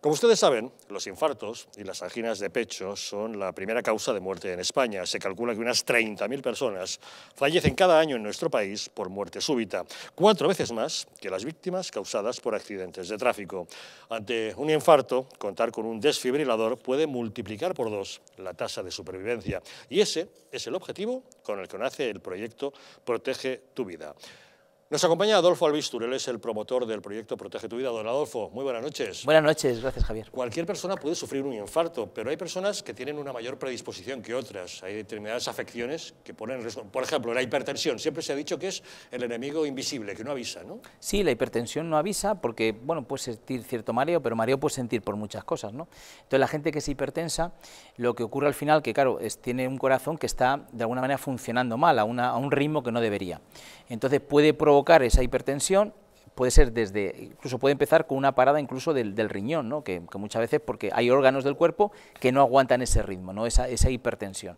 Como ustedes saben, los infartos y las anginas de pecho son la primera causa de muerte en España. Se calcula que unas 30.000 personas fallecen cada año en nuestro país por muerte súbita, cuatro veces más que las víctimas causadas por accidentes de tráfico. Ante un infarto, contar con un desfibrilador puede multiplicar por dos la tasa de supervivencia y ese es el objetivo con el que nace el proyecto Protege tu vida. Nos acompaña Adolfo Albistur, él es el promotor del proyecto Protege tu Vida. Don Adolfo, muy buenas noches. Buenas noches, gracias Javier. Cualquier persona puede sufrir un infarto, pero hay personas que tienen una mayor predisposición que otras. Hay determinadas afecciones que ponen... riesgo, Por ejemplo, la hipertensión. Siempre se ha dicho que es el enemigo invisible, que no avisa, ¿no? Sí, la hipertensión no avisa porque, bueno, puede sentir cierto mareo, pero mareo puede sentir por muchas cosas, ¿no? Entonces la gente que es hipertensa, lo que ocurre al final, que claro, es, tiene un corazón que está de alguna manera funcionando mal, a, a un ritmo que no debería. Entonces puede provocar esa hipertensión puede ser desde, incluso puede empezar con una parada incluso del, riñón, ¿no? que, muchas veces porque hay órganos del cuerpo que no aguantan ese ritmo, ¿no? esa, esa hipertensión.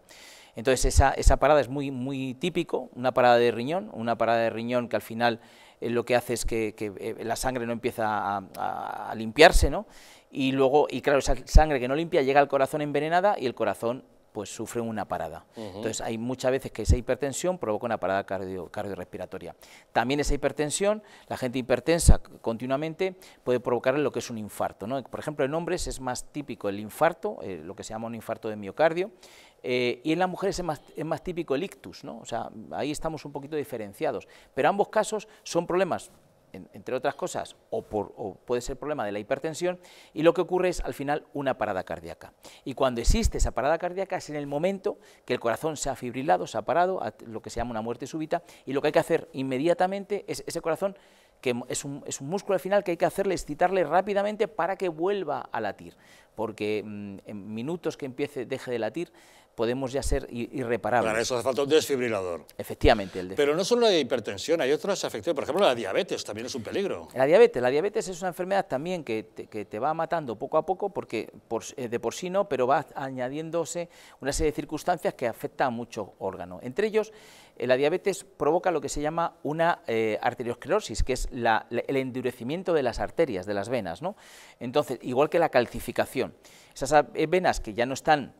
Entonces esa, parada es muy, muy típico, una parada de riñón, una parada de riñón que al final eh, lo que hace es que, eh, la sangre no empieza a, limpiarse, ¿no? y luego, y claro, esa sangre que no limpia llega al corazón envenenada y el corazón pues sufren una parada. Entonces hay muchas veces que esa hipertensión provoca una parada cardio, cardiorrespiratoria. También esa hipertensión, la gente hipertensa continuamente puede provocar lo que es un infarto. Por ejemplo, en hombres es más típico el infarto, eh, lo que se llama un infarto de miocardio, eh, y en las mujeres es más, es más típico el ictus, ¿no? o sea, ahí estamos un poquito diferenciados, pero ambos casos son problemas entre otras cosas, o, por, puede ser problema de la hipertensión, y lo que ocurre es al final una parada cardíaca. Y cuando existe esa parada cardíaca es en el momento que el corazón se ha fibrilado, se ha parado, lo que se llama una muerte súbita, y lo que hay que hacer inmediatamente es ese corazón, que es un, músculo al final que hay que hacerle, excitarle rápidamente para que vuelva a latir, porque mm, en minutos que empiece, deje de latir, podemos ya ser irreparables. Para eso hace falta un desfibrilador. Efectivamente. El Pero no solo la hipertensión, hay otras afecciones, por ejemplo la diabetes también es un peligro. La diabetes, la diabetes es una enfermedad también que te, va matando poco a poco, porque eh, de por sí no, pero va añadiéndose una serie de circunstancias que afecta a muchos órganos. Entre ellos, eh, la diabetes provoca lo que se llama una eh, arteriosclerosis, que es el endurecimiento de las arterias, de las venas, Entonces, igual que la calcificación. Esas venas que ya no están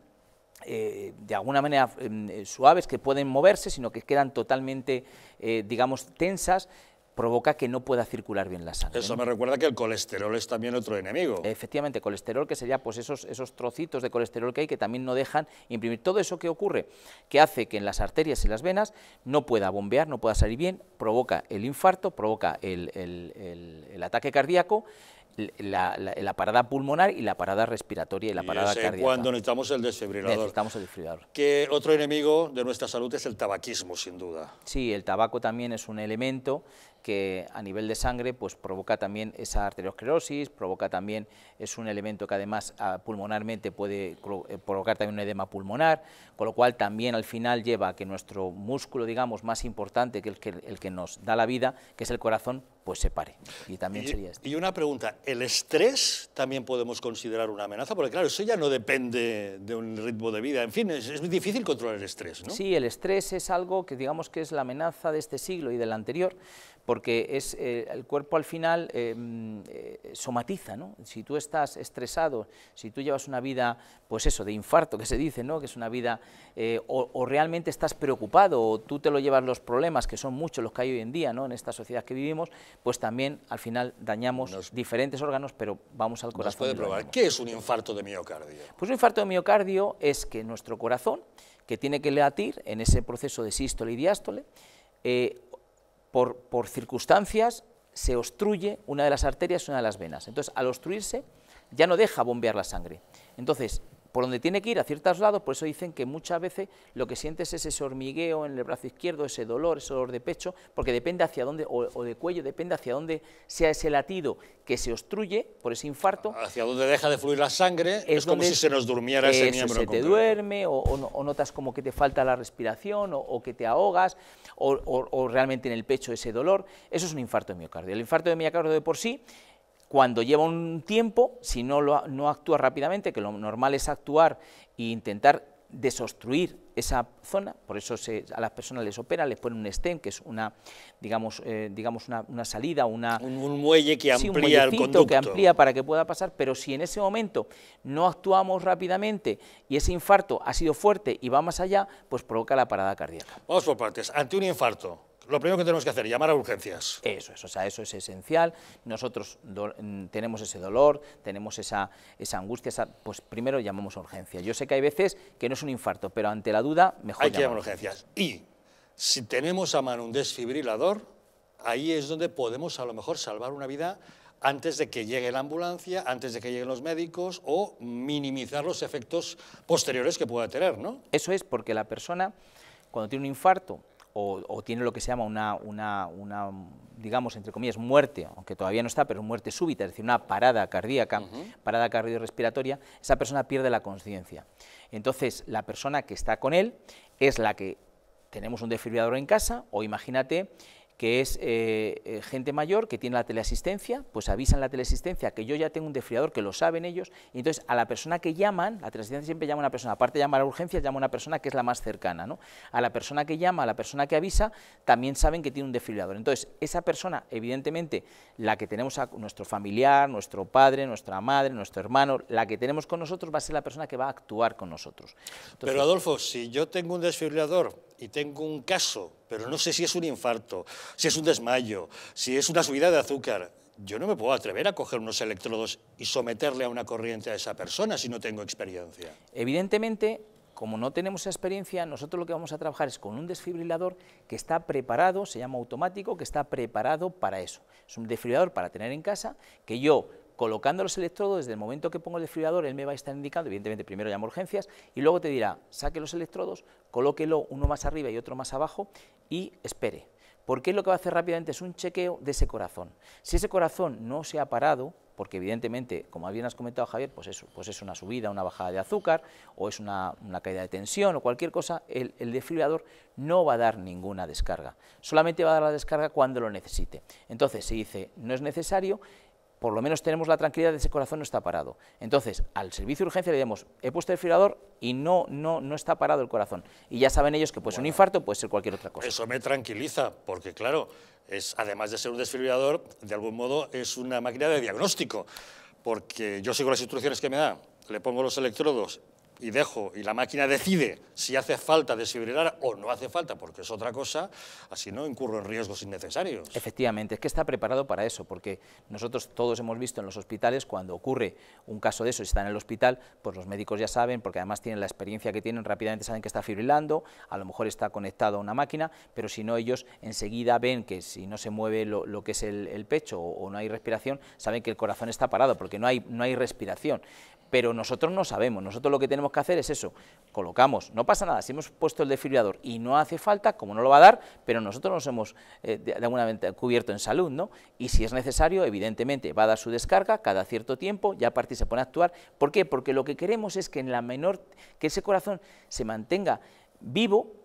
eh, de alguna manera em, eh, suaves que pueden moverse, sino que quedan totalmente, eh, digamos, tensas, provoca que no pueda circular bien la sangre. Eso me recuerda que el colesterol es también otro enemigo. Efectivamente, colesterol que sería pues esos, esos trocitos de colesterol que hay que también no dejan imprimir. Todo eso que ocurre, que hace que en las arterias y las venas no pueda bombear, no pueda salir bien, provoca el infarto, provoca el ataque cardíaco, la, parada pulmonar y la parada respiratoria y la parada cardíaca. cuando necesitamos el desfibrilador. Necesitamos el desfibrilador. Que otro enemigo de nuestra salud es el tabaquismo, sin duda. Sí, el tabaco también es un elemento que a nivel de sangre pues, provoca también esa arteriosclerosis, provoca también, es un elemento que además ah, pulmonarmente puede eh, provocar también un edema pulmonar, con lo cual también al final lleva a que nuestro músculo, digamos, más importante que el que, el que nos da la vida, que es el corazón, pues se pare. Y también sería este. Y una pregunta, ¿el estrés también podemos considerar una amenaza? Porque claro, eso ya no depende de un ritmo de vida, en fin, es, es difícil controlar el estrés, ¿no? Sí, el estrés es algo que digamos que es la amenaza de este siglo y del anterior, porque es, eh, el cuerpo al final em, eh, somatiza, ¿no? Si tú estás estresado, si tú llevas una vida, pues eso, de infarto, que se dice, ¿no? Que es una vida, eh, o, realmente estás preocupado, o tú te lo llevas los problemas, que son muchos los que hay hoy en día, ¿no? En esta sociedad que vivimos, pues también al final dañamos diferentes órganos, pero vamos al corazón. probar. ¿Qué es un infarto de miocardio? Pues un infarto de miocardio es que nuestro corazón, que tiene que latir en ese proceso de sístole y diástole, por, circunstancias se obstruye una de las arterias y una de las venas. Entonces, al obstruirse, ya no deja bombear la sangre. Entonces, por donde tiene que ir a ciertos lados, por eso dicen que muchas veces lo que sientes es ese hormigueo en el brazo izquierdo, ese dolor, ese dolor de pecho, porque depende hacia dónde, o, de cuello, depende hacia dónde sea ese latido que se obstruye por ese infarto. Hacia dónde deja de fluir la sangre, es, como si se nos durmiera ese miembro. Se te duerme, o, notas como que te falta la respiración, o, que te ahogas, o, realmente en el pecho ese dolor. Eso es un infarto de miocardio. El infarto de miocardio de por sí cuando lleva un tiempo, si no, no actúa rápidamente, que lo normal es actuar e intentar desostruir esa zona, por eso a las personas les operan, les ponen un stem, que es una, digamos, eh, digamos una, salida, una, un, muelle que amplía un el conducto. que amplía para que pueda pasar, pero si en ese momento no actuamos rápidamente y ese infarto ha sido fuerte y va más allá, pues provoca la parada cardíaca. Vamos por partes. Ante un infarto, lo primero que tenemos que hacer, llamar a urgencias. Eso es, o sea, eso es esencial. Nosotros mm, tenemos ese dolor, tenemos esa, esa angustia, pues primero llamamos a urgencias. Yo sé que hay veces que no es un infarto, pero ante la duda, mejor Hay que llamar a urgencias. Y si tenemos a mano un desfibrilador, ahí es donde podemos a lo mejor salvar una vida antes de que llegue la ambulancia, antes de que lleguen los médicos o minimizar los efectos posteriores que pueda tener, ¿no? Eso es porque la persona cuando tiene un infarto o, tiene lo que se llama una, una, digamos, entre comillas, muerte, aunque todavía no está, pero muerte súbita, es decir, una parada cardíaca, parada cardiorrespiratoria, esa persona pierde la conciencia. Entonces, la persona que está con él es la que tenemos un desfibrilador en casa, o imagínate que es eh, eh, gente mayor que tiene la teleasistencia, pues avisan la teleasistencia que yo ya tengo un desfriador, que lo saben ellos, y entonces a la persona que llaman, la teleasistencia siempre llama a una persona, aparte de llamar a urgencias, llama a una persona que es la más cercana, ¿no? A la persona que llama, a la persona que avisa, también saben que tiene un desfriador. Entonces, esa persona, evidentemente, la que tenemos a nuestro familiar, nuestro padre, nuestra madre, nuestro hermano, la que tenemos con nosotros va a ser la persona que va a actuar con nosotros. Pero Adolfo, si yo tengo un desfibrilador y tengo un caso, pero no sé si es un infarto, si es un desmayo, si es una subida de azúcar, yo no me puedo atrever a coger unos electrodos y someterle a una corriente a esa persona si no tengo experiencia. Evidentemente, como no tenemos experiencia, nosotros lo que vamos a trabajar es con un desfibrilador que está preparado, se llama automático, que está preparado para eso. Es un desfibrilador para tener en casa, que yo colocando los electrodos, desde el momento que pongo el desfibrilador, él me va a estar indicando, evidentemente primero llamo urgencias, y luego te dirá, saque los electrodos, colóquelo uno más arriba y otro más abajo, y espere. Porque lo que va a hacer rápidamente es un chequeo de ese corazón. Si ese corazón no se ha parado, porque evidentemente, como bien has comentado Javier, pues es, pues es una subida, una bajada de azúcar, o es una, caída de tensión, o cualquier cosa, el, el, no va a dar ninguna descarga, solamente va a dar la descarga cuando lo necesite. Entonces, si dice, no es necesario, por lo menos tenemos la tranquilidad de que ese corazón no está parado. Entonces, al servicio de urgencia le digamos, he puesto el desfibrilador y no, no, no está parado el corazón. Y ya saben ellos que pues un infarto puede ser cualquier otra cosa. Eso me tranquiliza, porque claro, es, además de ser un desfibrilador, de algún modo es una máquina de diagnóstico, porque yo sigo las instrucciones que me da, le pongo los electrodos y dejo, y la máquina decide si hace falta desfibrilar o no hace falta, porque es otra cosa, así no incurro en riesgos innecesarios. Efectivamente, es que está preparado para eso, porque nosotros todos hemos visto en los hospitales, cuando ocurre un caso de eso y está en el hospital, pues los médicos ya saben, porque además tienen la experiencia que tienen, rápidamente saben que está fibrilando, a lo mejor está conectado a una máquina, pero si no ellos enseguida ven que si no se mueve lo, que es el, pecho o, no hay respiración, saben que el corazón está parado, porque no hay, no hay respiración pero nosotros no sabemos, nosotros lo que tenemos que hacer es eso, colocamos, no pasa nada, si hemos puesto el desfibrilador y no hace falta, como no lo va a dar, pero nosotros nos hemos eh, de alguna cubierto en salud, ¿no? Y si es necesario, evidentemente, va a dar su descarga cada cierto tiempo, ya a partir se pone a actuar, ¿por qué? Porque lo que queremos es que en la menor, que ese corazón se mantenga vivo,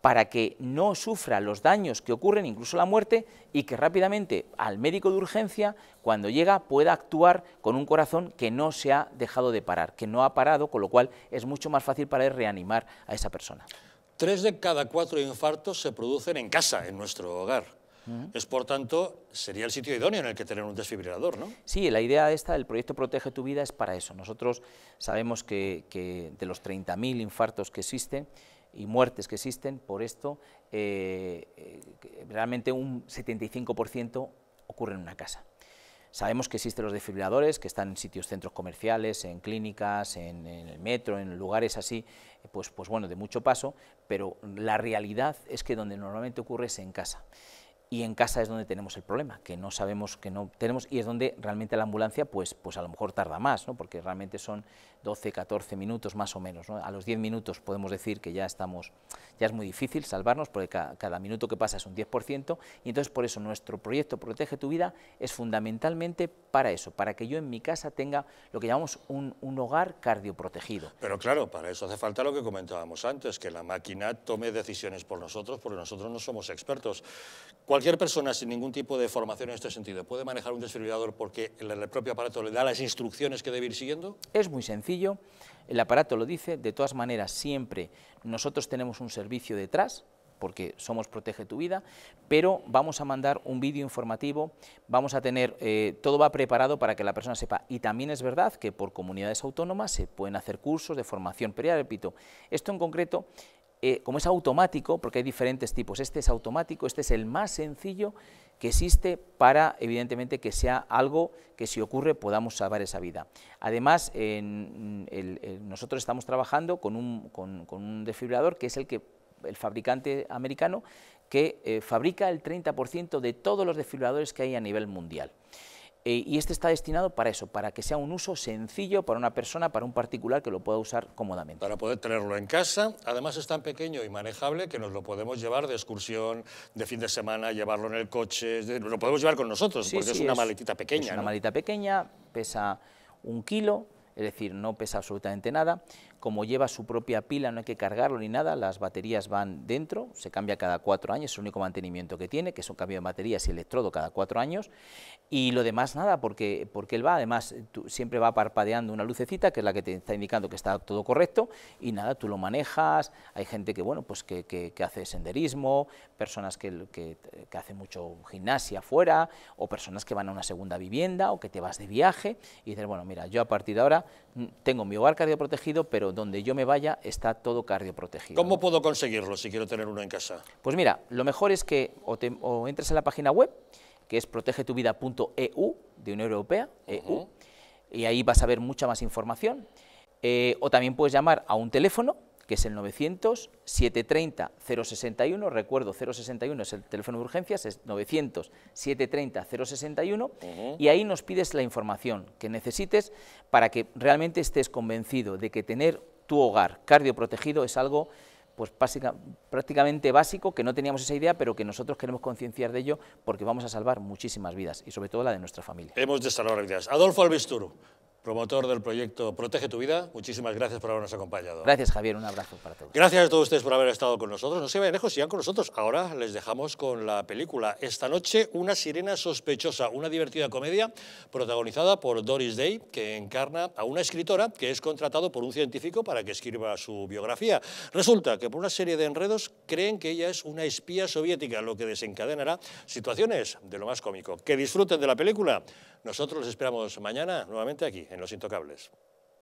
para que no sufra los daños que ocurren, incluso la muerte, y que rápidamente al médico de urgencia, cuando llega, pueda actuar con un corazón que no se ha dejado de parar, que no ha parado, con lo cual es mucho más fácil para él reanimar a esa persona. Tres de cada cuatro infartos se producen en casa, en nuestro hogar. Es por tanto, sería el sitio idóneo en el que tener un desfibrilador, ¿no? Sí, la idea esta del proyecto Protege tu Vida es para eso. Nosotros sabemos que, que de los 30.000 infartos que existen, y muertes que existen por esto, eh, eh, realmente un 75% ocurre en una casa. Sabemos que existen los desfibriladores, que están en sitios, centros comerciales, en clínicas, en, el metro, en lugares así, eh, pues, pues bueno, de mucho paso, pero la realidad es que donde normalmente ocurre es en casa. Y en casa es donde tenemos el problema, que no sabemos, que no tenemos, y es donde realmente la ambulancia, pues, pues a lo mejor tarda más, ¿no? porque realmente son, 12, 14 minutos más o menos. A los 10 minutos podemos decir que ya estamos, ya es muy difícil salvarnos porque cada minuto que pasa es un 10% y entonces por eso nuestro proyecto Protege tu Vida es fundamentalmente para eso, para que yo en mi casa tenga lo que llamamos un, un hogar cardioprotegido. Pero claro, para eso hace falta lo que comentábamos antes, que la máquina tome decisiones por nosotros porque nosotros no somos expertos. Cualquier persona sin ningún tipo de formación en este sentido puede manejar un desfibrilador porque el, el propio aparato le da las instrucciones que debe ir siguiendo. Es muy sencillo el aparato lo dice, de todas maneras siempre nosotros tenemos un servicio detrás, porque somos Protege tu Vida, pero vamos a mandar un vídeo informativo, vamos a tener, eh, todo va preparado para que la persona sepa. Y también es verdad que por comunidades autónomas se pueden hacer cursos de formación, pero repito, esto en concreto, eh, como es automático, porque hay diferentes tipos, este es automático, este es el más sencillo, que existe para, evidentemente, que sea algo que si ocurre podamos salvar esa vida. Además, nosotros estamos trabajando con un, con, que es el que el fabricante americano que eh, fabrica el 30% de todos los desfibriladores que hay a nivel mundial. Eh, y este está destinado para eso, para que sea un uso sencillo para una persona, para un particular que lo pueda usar cómodamente. Para poder tenerlo en casa, además es tan pequeño y manejable que nos lo podemos llevar de excursión, de fin de semana, llevarlo en el coche, lo podemos llevar con nosotros, porque es una maletita pequeña. Es una maletita pequeña, pesa un kilo, es decir, no pesa absolutamente nada como lleva su propia pila, no hay que cargarlo ni nada, las baterías van dentro, se cambia cada cuatro años, es el único mantenimiento que tiene, que es un cambio de baterías y electrodo cada cuatro años, y lo demás nada, porque, porque él va, además siempre va parpadeando una lucecita, que es la que te está indicando que está todo correcto, y nada, tú lo manejas, hay gente que, bueno, pues que, hace senderismo, personas que, que, hacen mucho gimnasia afuera, o personas que van a una segunda vivienda, o que te vas de viaje, y dices, bueno, mira, yo a partir de ahora mm, tengo mi hogar cardioprotegido, pero donde yo me vaya está todo cardioprotegido. ¿Cómo puedo conseguirlo si quiero tener uno en casa? Pues mira, lo mejor es que o, entres en la página web, que es protegetuvida.eu, de Unión Europea, EU, y ahí vas a ver mucha más información. Eh, o también puedes llamar a un teléfono, que es el 900-730-061, recuerdo, 061 es el teléfono de urgencias, es 900-730-061, y ahí nos pides la información que necesites para que realmente estés convencido de que tener tu hogar cardioprotegido es algo pues prácticamente básico, que no teníamos esa idea, pero que nosotros queremos concienciar de ello porque vamos a salvar muchísimas vidas y sobre todo la de nuestra familia. Hemos de salvar vidas. Adolfo Albisturu, promotor del proyecto Protege tu Vida. Muchísimas gracias por habernos acompañado. Gracias, Javier. Un abrazo para todos. Gracias a todos ustedes por haber estado con nosotros. No se vayan lejos, sigan con nosotros. Ahora les dejamos con la película Esta noche, una sirena sospechosa, una divertida comedia protagonizada por Doris Day, que encarna a una escritora que es contratado por un científico para que escriba su biografía. Resulta que por una serie de enredos creen que ella es una espía soviética, lo que desencadenará situaciones de lo más cómico. Que disfruten de la película. Nosotros los esperamos mañana nuevamente aquí, en Los Intocables.